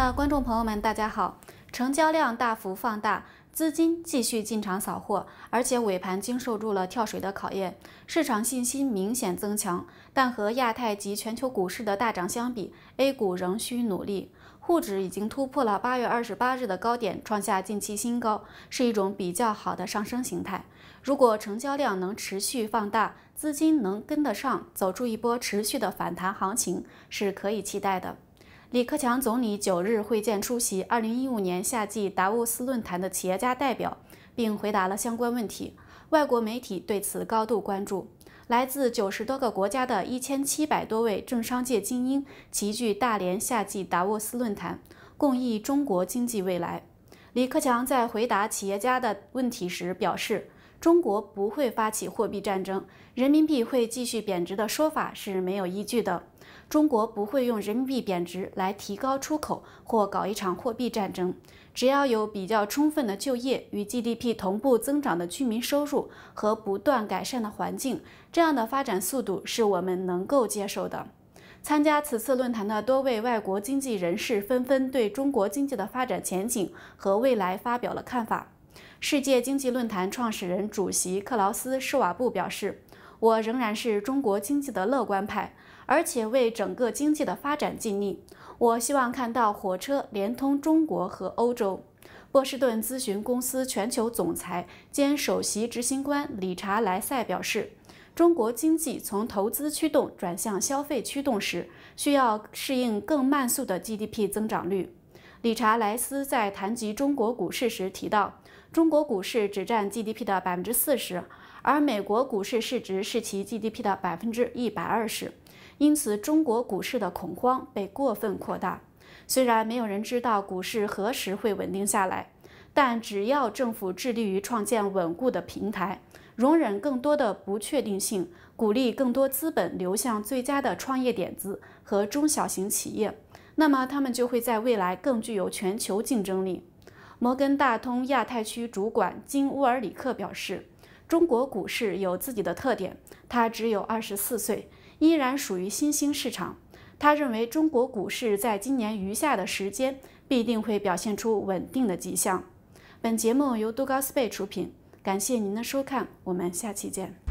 那观众朋友们，大家好！成交量大幅放大，资金继续进场扫货，而且尾盘经受住了跳水的考验，市场信心明显增强。但和亚太及全球股市的大涨相比，A 股仍需努力。沪指已经突破了八月二十八日的高点，创下近期新高，是一种比较好的上升形态。如果成交量能持续放大，资金能跟得上，走出一波持续的反弹行情是可以期待的。李克强总理九日会见出席二零一五年夏季达沃斯论坛的企业家代表，并回答了相关问题。外国媒体对此高度关注。来自九十多个国家的一千七百多位政商界精英齐聚大连夏季达沃斯论坛，共议中国经济未来。李克强在回答企业家的问题时表示。中国不会发起货币战争，人民币会继续贬值的说法是没有依据的。中国不会用人民币贬值来提高出口或搞一场货币战争。只要有比较充分的就业与 GDP 同步增长的居民收入和不断改善的环境，这样的发展速度是我们能够接受的。参加此次论坛的多位外国经济人士纷纷对中国经济的发展前景和未来发表了看法。世界经济论坛创始人、主席克劳斯·施瓦布表示：“我仍然是中国经济的乐观派，而且为整个经济的发展尽力。我希望看到火车连通中国和欧洲。”波士顿咨询公司全球总裁兼首席执行官理查·莱塞表示：“中国经济从投资驱动转向消费驱动时，需要适应更慢速的 GDP 增长率。”理查莱斯在谈及中国股市时提到，中国股市只占 GDP 的百分之四十，而美国股市市值是其 GDP 的百分之一百二十，因此中国股市的恐慌被过分扩大。虽然没有人知道股市何时会稳定下来，但只要政府致力于创建稳固的平台，容忍更多的不确定性，鼓励更多资本流向最佳的创业点子和中小型企业。那么他们就会在未来更具有全球竞争力。摩根大通亚太区主管金乌尔里克表示：“中国股市有自己的特点，他只有二十四岁，依然属于新兴市场。他认为中国股市在今年余下的时间必定会表现出稳定的迹象。”本节目由杜高斯贝出品，感谢您的收看，我们下期见。